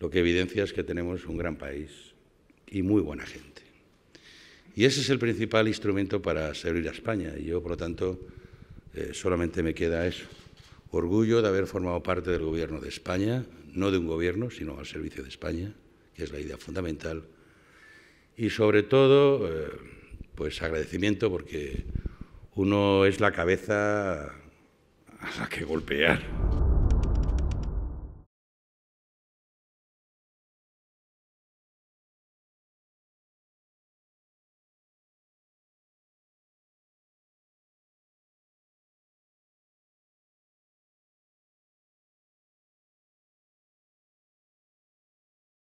lo que evidencia es que tenemos un gran país y muy buena gente. Y ese es el principal instrumento para servir a España. Y yo, por lo tanto, eh, solamente me queda eso. Orgullo de haber formado parte del Gobierno de España, no de un gobierno, sino al servicio de España, que es la idea fundamental. Y sobre todo, eh, pues agradecimiento porque uno es la cabeza a la que golpear.